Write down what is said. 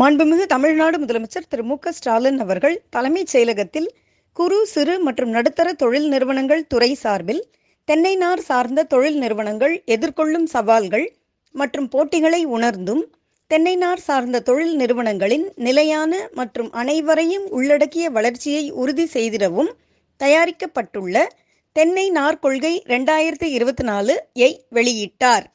மாண்புமிகு தமிழ்நாடு முதலமைச்சர் திரு மு ஸ்டாலின் அவர்கள் தலைமைச் செயலகத்தில் குறு சிறு மற்றும் நடுத்தர தொழில் நிறுவனங்கள் துறை சார்பில் தென்னைநார் சார்ந்த தொழில் நிறுவனங்கள் எதிர்கொள்ளும் சவால்கள் மற்றும் போட்டிகளை உணர்ந்தும் தென்னைநார் சார்ந்த தொழில் நிறுவனங்களின் நிலையான மற்றும் அனைவரையும் உள்ளடக்கிய வளர்ச்சியை உறுதி செய்திடவும் தயாரிக்கப்பட்டுள்ள தென்னை நார் கொள்கை ரெண்டாயிரத்தி இருபத்தி நாலு ஐ வெளியிட்டார்